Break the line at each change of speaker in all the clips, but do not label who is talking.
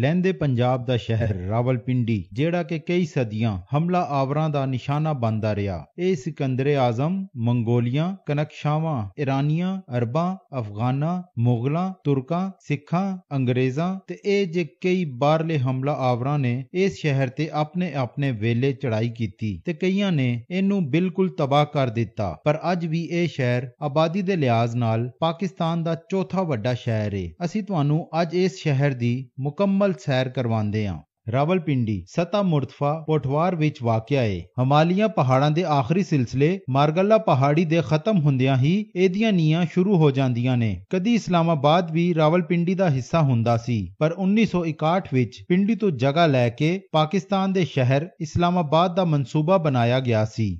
ਲੈਂਦੇ ਪੰਜਾਬ ਦਾ ਸ਼ਹਿਰ ਰਾਵਲਪਿੰਡੀ ਜਿਹੜਾ ਕਿ ਕਈ ਸਦੀਆਂ ਹਮਲਾ ਆਵਰਾਂ ਦਾ ਨਿਸ਼ਾਨਾ ਬਣਦਾ ਰਿਹਾ ਇਹ ਸਿਕੰਦਰੇ ਆਜ਼ਮ ਮੰਗੋਲੀਆਂ ਕਨਕਸ਼ਾਵਾਂ ਇਰਾਨੀਆਂ ਅਰਬਾਂ ਅਫਗਾਨਾਂ ਮੁਗਲਾਂ ਤੁਰਕਾਂ ਸਿੱਖਾਂ ਅੰਗਰੇਜ਼ਾਂ ਤੇ ਇਹ ਜੇ ਕਈ ਬਾਹਰਲੇ ਹਮਲਾ ਆਵਰਾਂ ਨੇ ਇਸ ਸ਼ਹਿਰ ਤੇ ਆਪਣੇ ਆਪਣੇ ਵੇਲੇ ਚੜਾਈ ਕੀਤੀ ਤੇ ਕਈਆਂ ਨੇ ਇਹਨੂੰ ਬਿਲਕੁਲ ਤਬਾਹ ਕਰ ਦਿੱਤਾ ਪਰ ਅੱਜ ਵੀ ਇਹ ਸ਼ਹਿਰ ਆਬਾਦੀ ਦੇ ਲਿਹਾਜ਼ ਨਾਲ ਪਾਕਿਸਤਾਨ ਦਾ ਚੌਥਾ ਵੱਡਾ ਸ਼ਹਿਰ ਹੈ ਅਸੀਂ ਤੁਹਾਨੂੰ ਅੱਜ ਇਸ ਸ਼ਹਿਰ ਦੀ ਮੁਕੰਮਲ ਮੁਕੰਮਲ ਸੈਰ ਕਰਵਾਉਂਦੇ ਹਾਂ ਰਾਵਲਪਿੰਡੀ ਸਤਾ ਮੁਰਤਫਾ ਪੋਠਵਾਰ ਵਿੱਚ ਵਾਕਿਆ ਹੈ ਹਿਮਾਲਿਆ ਪਹਾੜਾਂ ਦੇ ਆਖਰੀ ਸਿਲਸਿਲੇ ਮਾਰਗੱਲਾ ਪਹਾੜੀ ਦੇ ਖਤਮ ਹੁੰਦਿਆਂ ਹੀ ਇਹਦੀਆਂ ਨੀਆਂ ਸ਼ੁਰੂ ਹੋ ਜਾਂਦੀਆਂ ਨੇ ਕਦੀ ਇਸਲਾਮਾਬਾਦ ਵੀ ਰਾਵਲਪਿੰਡੀ ਦਾ ਹਿੱਸਾ ਹੁੰਦਾ ਸੀ ਪਰ 1961 ਵਿੱਚ ਪਿੰਡੀ ਤੋਂ ਜਗ੍ਹਾ ਲੈ ਕੇ ਪਾਕਿਸਤਾਨ ਦੇ ਸ਼ਹਿਰ ਇਸਲਾਮਾਬਾਦ ਦਾ ਮਨਸੂਬਾ ਬਣਾਇਆ ਗਿਆ ਸੀ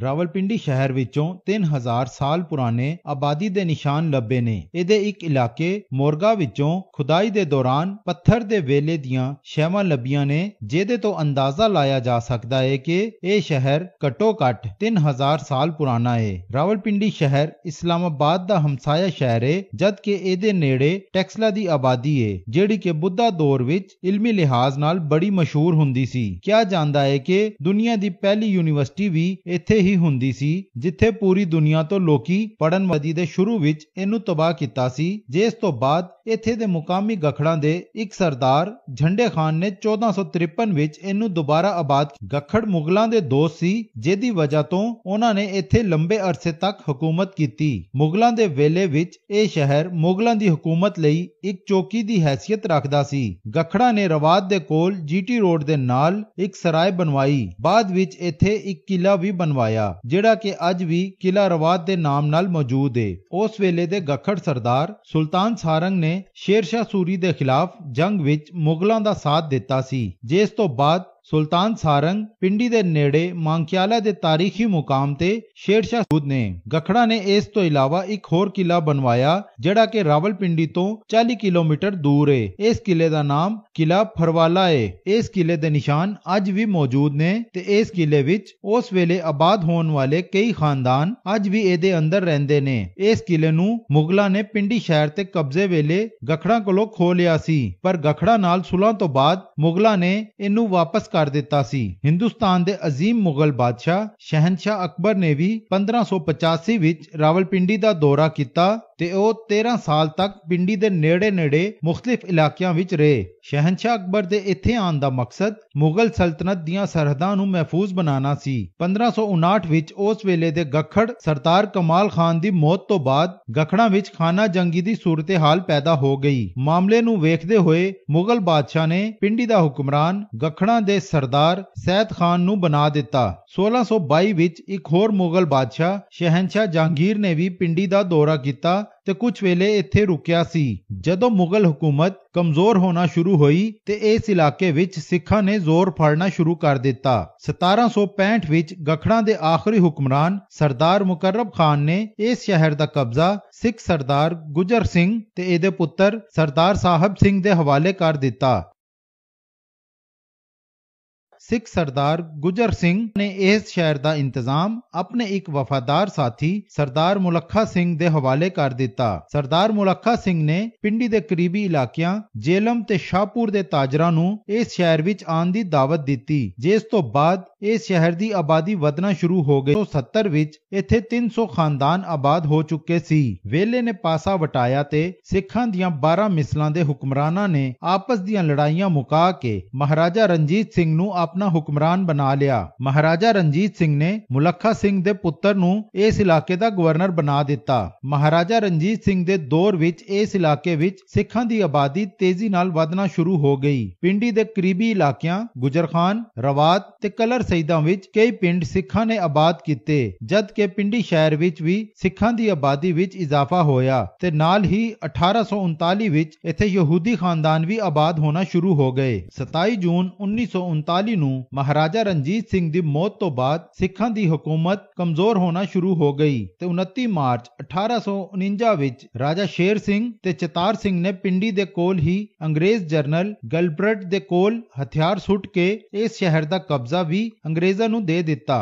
ਰਾਵਲਪਿੰਡੀ ਸ਼ਹਿਰ ਵਿੱਚੋਂ 3000 ਸਾਲ ਪੁਰਾਣੇ ਆਬਾਦੀ ਦੇ ਨਿਸ਼ਾਨ ਲੱਭੇ ਨੇ ਇਹਦੇ ਇੱਕ ਇਲਾਕੇ ਮੋਰਗਾ ਵਿੱਚੋਂ ਖੁਦਾਈ ਦੇ ਦੌਰਾਨ ਪੱਥਰ ਦੇ ਵੇਲੇ ਦੀਆਂ ਸ਼ੈਵਾਂ ਲੱਭੀਆਂ ਨੇ ਜਿਹਦੇ ਤੋਂ ਅੰਦਾਜ਼ਾ ਲਾਇਆ ਜਾ ਸਕਦਾ ਹੈ ਕਿ ਇਹ ਸਹਿਰ ਕਟੋ ਕਟੋ-ਕਟ 3000 ਸਾਲ ਪੁਰਾਣਾ ਹੈ ਰਾਵਲਪਿੰਡੀ ਸ਼ਹਿਰ ਇਸਲਾਮਾਬਾਦ ਦਾ ਹਮਸਾਇਆ ਸ਼ਹਿਰ ਹੈ ਜਦਕਿ ਇਹਦੇ ਨੇੜੇ ਟੈਕਸਲਾ ਦੀ ਆਬਾਦੀ ਹੈ ਜਿਹੜੀ ਕਿ ਬੁੱਧਾ ਦੌਰ ਵਿੱਚ ਇਲਮੀ ਲਿਹਾਜ਼ ਨਾਲ ਬੜੀ ਮਸ਼ਹੂਰ ਹੁੰਦੀ ਸੀ ਕਿਹਾ ਜਾਂਦਾ ਹੈ ਕਿ ਦੁਨੀਆ ਦੀ ਪਹਿਲੀ ਯੂਨੀਵਰਸਿਟੀ ਵੀ ਇੱਥੇ ਹੀ ਹੁੰਦੀ ਸੀ ਜਿੱਥੇ ਪੂਰੀ ਦੁਨੀਆ ਤੋਂ ਲੋਕੀ ਪੜਨ ਵਜੀ ਦੇ ਸ਼ੁਰੂ ਵਿੱਚ ਇਹਨੂੰ ਤਬਾਹ ਕੀਤਾ ਸੀ ਜਿਸ ਤੋਂ ਬਾਅਦ ਇੱਥੇ ਦੇ ਮੁਕਾਮੀ ਗਖੜਾਂ ਦੇ ਇੱਕ ਸਰਦਾਰ ਝੰਡੇ ਖਾਨ ਨੇ 1453 ਵਿੱਚ ਇਹਨੂੰ ਦੁਬਾਰਾ ਆਬਾਦ ਗਖੜ ਮੁਗਲਾਂ ਦੇ ਦੋਸਤ ਸੀ ਜਿਹਦੀ ਵਜ੍ਹਾ ਤੋਂ ਉਹਨਾਂ ਨੇ ਇੱਥੇ ਲੰਬੇ ਅਰਸੇ ਤੱਕ ਹਕੂਮਤ ਕੀਤੀ ਮੁਗਲਾਂ ਦੇ ਵੇਲੇ ਵਿੱਚ ਇਹ ਸ਼ਹਿਰ ਮੁਗਲਾਂ ਦੀ ਹਕੂਮਤ ਲਈ ਇੱਕ ਚੌਕੀ ਦੀ ਹیثیت ਰੱਖਦਾ ਸੀ ਗਖੜਾਂ ਨੇ ਰਵਾਦ ਦੇ ਕੋਲ ਜੀਟੀ ਰੋਡ ਦੇ ਨਾਲ ਇੱਕ ਸਰਾਏ ਬਣਵਾਈ ਬਾਅਦ ਵਿੱਚ ਇੱਥੇ ਇੱਕ ਕਿਲਾ ਵੀ ਬਣਵਾਇਆ ਬਣਾਇਆ ਜਿਹੜਾ ਕਿ ਅੱਜ ਵੀ ਕਿਲਾ ਰਵਾਦ ਦੇ ਨਾਮ ਨਾਲ ਮੌਜੂਦ ਹੈ ਉਸ ਵੇਲੇ ਦੇ ਗੱਖੜ ਸਰਦਾਰ ਸੁਲਤਾਨ ਸਾਰੰਗ ਨੇ ਸ਼ੇਰਸ਼ਾਹ ਸੂਰੀ ਦੇ ਖਿਲਾਫ ਜੰਗ ਵਿੱਚ ਮੁਗਲਾਂ ਦਾ ਸਾਥ ਦਿੱਤਾ ਸੀ ਜਿਸ ਤੋਂ ਬਾਅਦ ਸੁਲਤਾਨ ਸਾਰੰਗ ਪਿੰਡੀ ਦੇ ਨੇੜੇ ਮੰਕਿਆਲਾ ਦੇ ਤਾਰੀਖੀ ਮੁਕਾਮ ਤੇ ਸ਼ੇਰਸ਼ਾਹ ਸੂਦ ਨੇ ਗਖੜਾ ਨੇ ਇਸ ਤੋਂ ਇਲਾਵਾ ਇੱਕ ਹੋਰ ਕਿਲਾ ਬਣਵਾਇਆ ਜਿਹੜਾ ਕਿ ਰਾਵਲਪਿੰਡੀ ਤੋਂ 40 ਕਿਲੋਮੀਟਰ ਦੂਰ ਹੈ ਇਸ ਕਿਲੇ ਦਾ ਨਾਮ ਕਿਲਾ ਫਰਵਾਲਾ ਹੈ ਇਸ ਕਿਲੇ ਦੇ ਨਿਸ਼ਾਨ ਅੱਜ ਵੀ ਮੌਜੂਦ ਨੇ ਤੇ ਇਸ ਕਿਲੇ ਵਿੱਚ ਉਸ ਵੇਲੇ ਆਬਾਦ ਹੋਣ ਵਾਲੇ ਕਈ ਖਾਨਦਾਨ ਅੱਜ ਵੀ ਇਹਦੇ ਅੰਦਰ ਰਹਿੰਦੇ ਨੇ ਇਸ ਕਿਲੇ ਨੂੰ ਮੁਗਲਾਂ ਨੇ ਪਿੰਡੀ ਸ਼ਹਿਰ ਤੇ ਕਬਜ਼ੇ ਵੇਲੇ ਗਖੜਾ ਕੋਲੋਂ ਖੋ ਲਿਆ ਸੀ ਪਰ ਗਖੜਾ ਨਾਲ ਸੁਲਾਂ ਤੋਂ ਬਾਅਦ ਮੁਗਲਾਂ ਨੇ ਇਹਨੂੰ ਵਾਪਸ ਕਰ ਦਿੱਤਾ ਸੀ ਹਿੰਦੁਸਤਾਨ ਦੇ ਅਜ਼ੀਮ ਮੁਗਲ ਬਾਦਸ਼ਾਹ ਸ਼ਹਿਨशाह ਅਕਬਰ ਨੇ ਵੀ 1585 ਵਿੱਚ ਰਾਵਲਪਿੰਡੀ ਦਾ ਦੌਰਾ ਕੀਤਾ ਤੇ ਉਹ 13 ਸਾਲ ਤੱਕ ਪਿੰਡੀ ਦੇ ਨੇੜੇ-ਨੇੜੇ ਮੁxtਲਿਫ ਇਲਾਕਿਆਂ ਵਿੱਚ ਰਹੇ ਸ਼ਹਿਨशाह ਅਕਬਰ ਦੇ ਇੱਥੇ ਆਉਣ ਦਾ ਮਕਸਦ ਮੁਗਲ ਸਲਤਨਤ ਦੀਆਂ ਸਰਹੱਦਾਂ ਨੂੰ ਮਹਿਫੂਜ਼ ਬਣਾਉਣਾ ਸੀ 1559 ਵਿੱਚ ਉਸ ਵੇਲੇ ਦੇ ਗੱਖੜ ਸਰਦਾਰ ਕਮਾਲ ਖਾਨ ਦੀ ਮੌਤ ਤੋਂ ਬਾਅਦ ਗੱਖੜਾਂ ਵਿੱਚ ਖਾਨਾ ਜੰਗੀ ਦੀ ਸੂਰਤ-ਹਾਲ ਪੈਦਾ ਹੋ ਗਈ ਮਾਮਲੇ ਨੂੰ ਵੇਖਦੇ ਹੋਏ ਮੁਗਲ ਬਾਦਸ਼ਾਹ ਨੇ ਪਿੰਡੀ ਦਾ ਹੁਕਮਰਾਨ ਗੱਖੜਾਂ ਦੇ ਸਰਦਾਰ ਸੈਦ ਖਾਨ ਨੂੰ ਬਣਾ ਦਿੱਤਾ 1622 ਵਿੱਚ ਇੱਕ ਹੋਰ ਮੁਗਲ ਬਾਦਸ਼ਾਹ ਸ਼ਹਿਨशाह ਜਹਾਂਗੀਰ ਨੇ ਵੀ ਪਿੰਡੀ ਦਾ ਦੌਰਾ ਕੀਤਾ ਤੇ ਕੁਝ ਵੇਲੇ ਇੱਥੇ ਰੁਕਿਆ ਸੀ ਜਦੋਂ ਮੁਗਲ ਹਕੂਮਤ ਕਮਜ਼ੋਰ ਹੋਣਾ ਸ਼ੁਰੂ ਹੋਈ ਤੇ ਇਸ ਇਲਾਕੇ ਵਿੱਚ ਸਿੱਖਾਂ ਨੇ ਜ਼ੋਰ ਫੜਨਾ ਸ਼ੁਰੂ ਕਰ ਦਿੱਤਾ 1765 ਵਿੱਚ ਗਖੜਾ ਦੇ ਆਖਰੀ ਹੁਕਮਰਾਨ ਸਰਦਾਰ ਮੁਕਰਬ ਖਾਨ ਨੇ ਇਸ ਸ਼ਹਿਰ ਦਾ ਕਬਜ਼ਾ ਸਿੱਖ ਸਰਦਾਰ ਗੁਜਰ ਸਿੰਘ ਤੇ ਇਹਦੇ ਪੁੱਤਰ ਸਰਦਾਰ ਸਾਹਿਬ ਸਿੰਘ ਦੇ ਹਵਾਲੇ ਕਰ ਦਿੱਤਾ ਸਿੱਖ ਸਰਦਾਰ ਗੁਜਰ ਸਿੰਘ ਨੇ ਇਸ ਸ਼ਹਿਰ ਦਾ ਇੰਤਜ਼ਾਮ ਆਪਣੇ ਇੱਕ ਵਫਾਦਾਰ ਸਾਥੀ ਸਰਦਾਰ ਮੁਲੱਖਾ ਸਿੰਘ ਦੇ ਹਵਾਲੇ ਕਰ ਦਿੱਤਾ ਸਰਦਾਰ ਮੁਲੱਖਾ ਸਿੰਘ ਨੇ ਪਿੰਡੀ ਦੇ ਕਰੀਬੀ ਇਲਾਕਿਆਂ ਜੇਲਮ ਤੇ ਸ਼ਾਹਪੁਰ ਦੇ ਤਾਜਰਾਂ ਨੂੰ ਇਸ ਸ਼ਹਿਰ ਵਿੱਚ ਆਉਣ ਦੀ ਦਾਵਤ ਦਿੱਤੀ ਜਿਸ ਤੋਂ ਬਾਅਦ ਇਹ ਸ਼ਹਿਰ ਦੀ ਆਬਾਦੀ ਵਧਣਾ ਸ਼ੁਰੂ ਹੋ ਗਈ 70 ਵਿੱਚ ਇੱਥੇ 300 ਖਾਨਦਾਨ ਆਬਾਦ ਹੋ ਚੁੱਕੇ ਸੀ ਵੇਲੇ ਨੇ ਪਾਸਾ ਵਟਾਇਆ ਤੇ ਸਿੱਖਾਂ ਦੀਆਂ 12 ਮਿਸਲਾਂ ਦੇ ਹੁਕਮਰਾਨਾਂ ਨੇ ਆਪਸ ਦੀਆਂ ਲੜਾਈਆਂ ਮੁਕਾ ਕੇ ਮਹਾਰਾਜਾ ਰਣਜੀਤ ਸਿੰਘ ਨੂੰ ਆਪਣਾ ਹੁਕਮਰਾਨ ਬਣਾ ਲਿਆ ਮਹਾਰਾਜਾ ਰਣਜੀਤ ਸਿੰਘ ਨੇ ਮੁਲੱਖਾ ਸਿੰਘ ਦੇ ਪੁੱਤਰ ਨੂੰ ਇਸ ਇਲਾਕੇ ਦਾ ਗਵਰਨਰ ਬਣਾ ਦਿੱਤਾ ਮਹਾਰਾਜਾ ਰਣਜੀਤ ਸਿੰਘ ਦੇ ਦੌਰ ਵਿੱਚ ਇਸ ਇਲਾਕੇ ਵਿੱਚ ਸਿੱਖਾਂ ਦੀ ਆਬਾਦੀ ਤੇਜ਼ੀ ਨਾਲ ਵਧਣਾ ਸ਼ੁਰੂ ਹੋ ਗਈ ਪਿੰਡੀ ਦੇ ਕਰੀਬੀ ਇਲਾਕਿਆਂ ਗੁਜਰਖਾਨ ਰਵਾਤ ਤੇ ਕਲਰ ਸੈਦਾਂ ਵਿੱਚ ਕਈ ਪਿੰਡ ਸਿੱਖਾਂ ਨੇ ਆਬਾਦ ਕੀਤੇ ਜਦ ਕਿ ਪਿੰਡੀ ਸ਼ਹਿਰ ਵਿੱਚ ਵੀ ਸਿੱਖਾਂ ਦੀ ਆਬਾਦੀ ਵਿੱਚ ਇਜ਼ਾਫਾ ਹੋਇਆ ਤੇ ਨਾਲ ਹੀ 1839 ਵਿੱਚ ਇੱਥੇ ਯਹੂਦੀ ਖਾਨਦਾਨ ਵੀ ਆਬਾਦ ਹੋਣਾ ਸ਼ੁਰੂ ਹੋ ਗਏ 27 ਜੂਨ 1939 ਨੂੰ ਮਹਾਰਾਜਾ ਰਣਜੀਤ ਸਿੰਘ ਦੀ ਮੌਤ ਤੋਂ ਬਾਅਦ ਸਿੱਖਾਂ ਦੀ ਹਕੂਮਤ ਕਮਜ਼ੋਰ ਹੋਣਾ ਸ਼ੁਰੂ ਹੋ ਗਈ ਤੇ 29 ਮਾਰਚ 1849 ਵਿੱਚ ਰਾਜਾ ਸ਼ੇਰ ਸਿੰਘ ਤੇ ਚਤਾਰ ਸਿੰਘ ਨੇ ਪਿੰਡੀ ਦੇ ਕੋਲ ਹੀ ਅੰਗਰੇਜ਼ ਜਰਨਲ ਗਲਬਰਟ ਦੇ ਕੋਲ ਹਥਿਆਰ ਸੁੱਟ ਕੇ ਇਸ ਸ਼ਹਿਰ ਦਾ ਕਬਜ਼ਾ ਵੀ ਅੰਗਰੇਜ਼ਾਂ ਨੂੰ ਦੇ ਦਿੱਤਾ